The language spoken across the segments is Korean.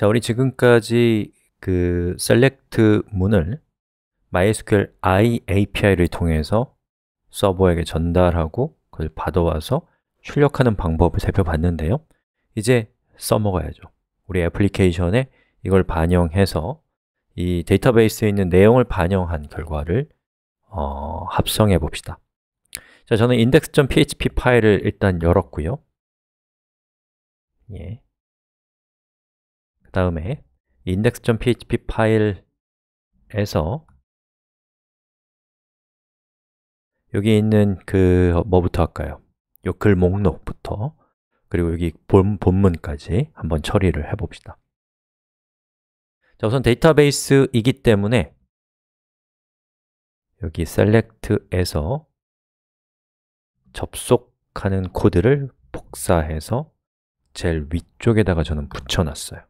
자, 우리 지금까지 그 select 문을 MySQL i API를 통해서 서버에게 전달하고 그걸 받아와서 출력하는 방법을 살펴봤는데요 이제 써먹어야죠 우리 애플리케이션에 이걸 반영해서 이 데이터베이스에 있는 내용을 반영한 결과를 어, 합성해 봅시다 자, 저는 index.php 파일을 일단 열었고요 예. 다음에 index.php 파일에서 여기 있는 그 어, 뭐부터 할까요? 요 글 목록부터 그리고 여기 본, 본문까지 한번 처리를 해봅시다 자, 우선 데이터베이스이기 때문에 여기 select에서 접속하는 코드를 복사해서 제일 위쪽에다가 저는 붙여놨어요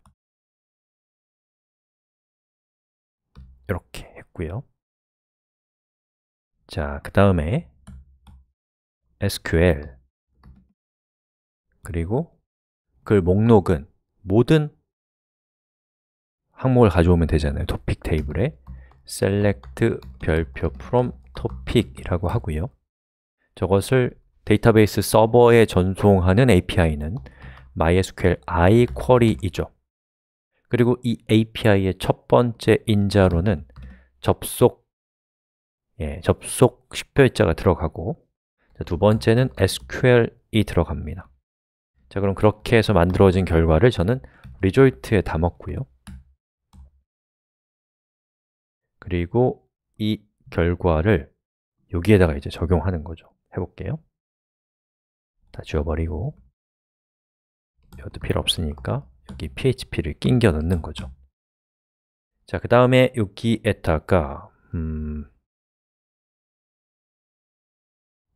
이렇게 했고요. 자, 그 다음에 SQL 그리고 그 목록은 모든 항목을 가져오면 되잖아요. topic 테이블에 select 별표 from topic이라고 하고요. 저것을 데이터베이스 서버에 전송하는 API는 MySQL iQuery이죠. 그리고 이 API의 첫 번째 인자로는 접속 예, 접속 10표자가 들어가고 자, 두 번째는 SQL이 들어갑니다 자 그럼 그렇게 해서 만들어진 결과를 저는 r e s u l t 에 담았고요 그리고 이 결과를 여기에다가 이제 적용하는 거죠 해볼게요 다 지워버리고 이것도 필요 없으니까 여기 PHP를 낑겨 넣는 거죠. 자, 그 다음에 여기에다가 음,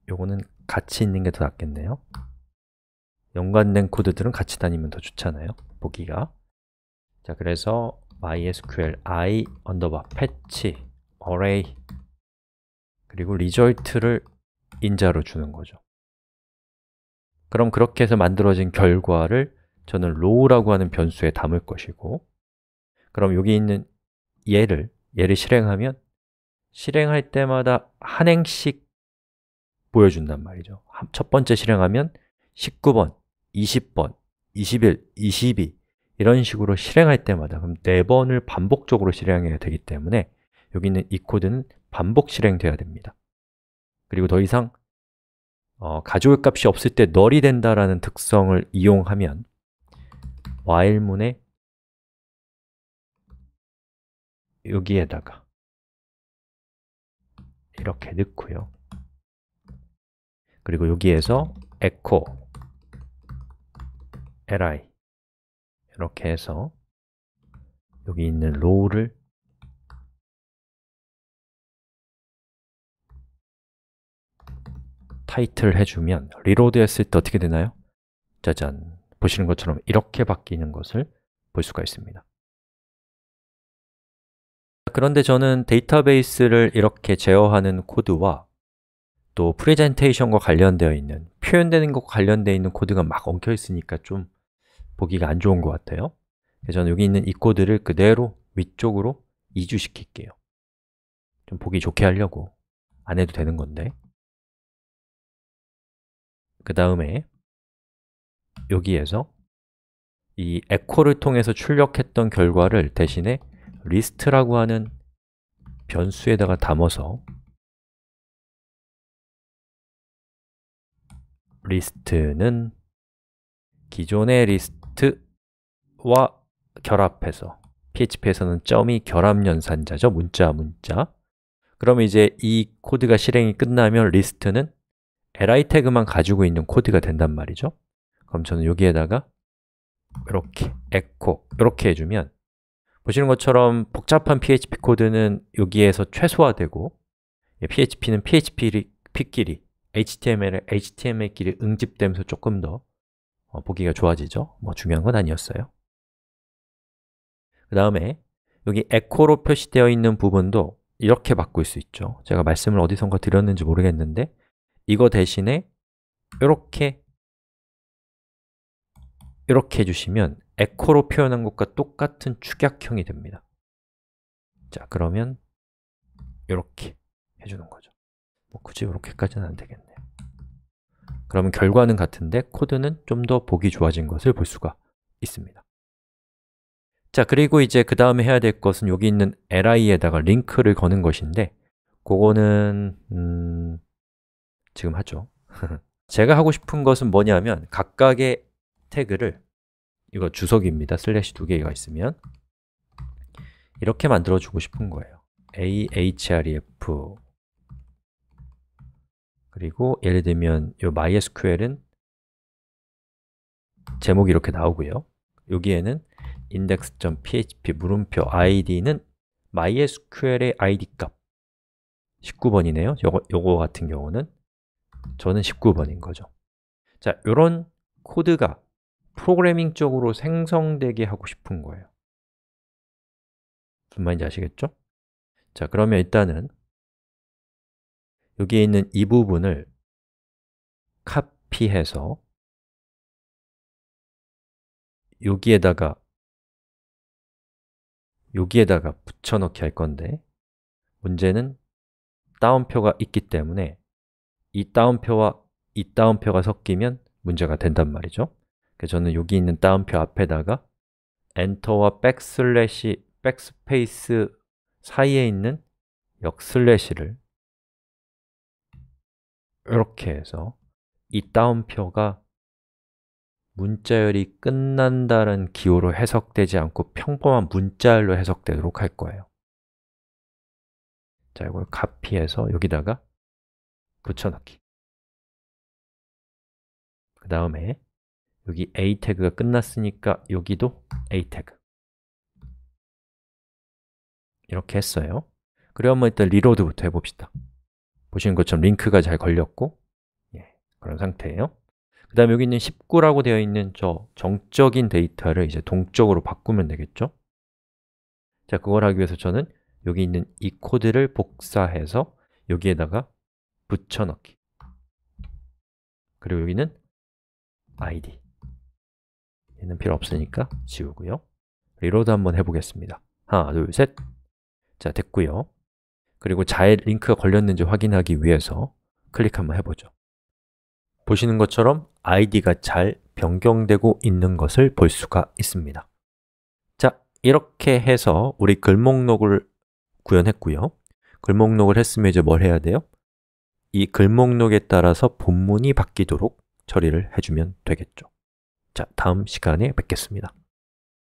요거는 같이 있는 게 더 낫겠네요. 연관된 코드들은 같이 다니면 더 좋잖아요. 보기가. 자, 그래서 mysql i underbar patch array 그리고 result를 인자로 주는 거죠. 그럼 그렇게 해서 만들어진 결과를 저는 row라고 하는 변수에 담을 것이고 그럼 여기 있는 얘를 얘를 실행하면 실행할 때마다 한 행씩 보여준단 말이죠 첫 번째 실행하면 19번, 20번, 21, 22 이런 식으로 실행할 때마다 그럼 네 번을 반복적으로 실행해야 되기 때문에 여기 있는 이 코드는 반복 실행돼야 됩니다 그리고 더 이상 어, 가져올 값이 없을 때 널이 된다라는 특성을 이용하면 w h i l e 문에 여기에다가 이렇게 넣고요. 그리고 여기에서 echo li 이렇게 해서 여기 있는 row를 타이틀 해주면 리로드 했을 때 어떻게 되나요? 짜잔 보시는 것처럼 이렇게 바뀌는 것을 볼 수가 있습니다 그런데 저는 데이터베이스를 이렇게 제어하는 코드와 또 프레젠테이션과 관련되어 있는 표현되는 것과 관련되어 있는 코드가 막 엉켜 있으니까 좀 보기가 안 좋은 것 같아요 저는 여기 있는 이 코드를 그대로 위쪽으로 이주시킬게요 좀 보기 좋게 하려고 안 해도 되는 건데 그 다음에 여기에서 이 echo를 통해서 출력했던 결과를 대신에 l i s t 라고 하는 변수에다가 담아서 l i s t 는 기존의 l i s t 와 결합해서 PHP에서는 점이 결합연산자죠, 문자 문자 그럼 이제 이 코드가 실행이 끝나면 리스트는 li 태그만 가지고 있는 코드가 된단 말이죠 그럼 저는 여기에다가 이렇게 에코 이렇게 해주면 보시는 것처럼 복잡한 PHP 코드는 여기에서 최소화되고 예, PHP는 PHP끼리, HTML은 HTML끼리 응집되면서 조금 더 어, 보기가 좋아지죠? 뭐 중요한 건 아니었어요 그 다음에 여기 에코로 표시되어 있는 부분도 이렇게 바꿀 수 있죠 제가 말씀을 어디선가 드렸는지 모르겠는데 이거 대신에 이렇게 이렇게 해주시면 에코로 표현한 것과 똑같은 축약형이 됩니다 자 그러면 이렇게 해주는 거죠 뭐 굳이 이렇게까지는 안 되겠네요 그러면 결과는 같은데 코드는 좀 더 보기 좋아진 것을 볼 수가 있습니다 자 그리고 이제 그 다음에 해야 될 것은 여기 있는 li에다가 링크를 거는 것인데 그거는 음... 지금 하죠 제가 하고 싶은 것은 뭐냐면 각각의 태그를 이거 주석입니다. 슬래시 두 개가 있으면 이렇게 만들어 주고 싶은 거예요. ahref 그리고 예를 들면 이 mysql은 제목이 이렇게 나오고요. 여기에는 index.php 물음표 id는 mysql의 id 값 19번이네요. 요거, 요거 같은 경우는 저는 19번인 거죠. 자, 이런 코드가 프로그래밍적으로 생성되게 하고 싶은 거예요 무슨 말인지 아시겠죠? 자, 그러면 일단은 여기에 있는 이 부분을 카피해서 여기에다가 여기에다가 붙여넣기 할 건데 문제는 다운표가 있기 때문에 이 다운표와 이 다운표가 섞이면 문제가 된단 말이죠 그 저는 여기 있는 따옴표 앞에다가 엔터와 백슬래시, 백스페이스 사이에 있는 역슬래시를 이렇게 해서 이 따옴표가 문자열이 끝난다는 기호로 해석되지 않고 평범한 문자열로 해석되도록 할 거예요 자, 이걸 카피해서 여기다가 붙여넣기 그 다음에 여기 a 태그가 끝났으니까 여기도 a 태그 이렇게 했어요 그리고 한번 일단 리로드부터 해봅시다 보시는 것처럼 링크가 잘 걸렸고 예, 그런 상태예요 그 다음에 여기 있는 19라고 되어 있는 저 정적인 데이터를 이제 동적으로 바꾸면 되겠죠 자, 그걸 하기 위해서 저는 여기 있는 이 코드를 복사해서 여기에다가 붙여넣기 그리고 여기는 id 얘는 필요 없으니까 지우고요 리로드 한번 해보겠습니다 하나, 둘, 셋 자, 됐고요 그리고 자에 링크가 걸렸는지 확인하기 위해서 클릭 한번 해보죠 보시는 것처럼 아이디가 잘 변경되고 있는 것을 볼 수가 있습니다 자, 이렇게 해서 우리 글목록을 구현했고요 글목록을 했으면 이제 뭘 해야 돼요? 이 글목록에 따라서 본문이 바뀌도록 처리를 해주면 되겠죠 자, 다음 시간에 뵙겠습니다.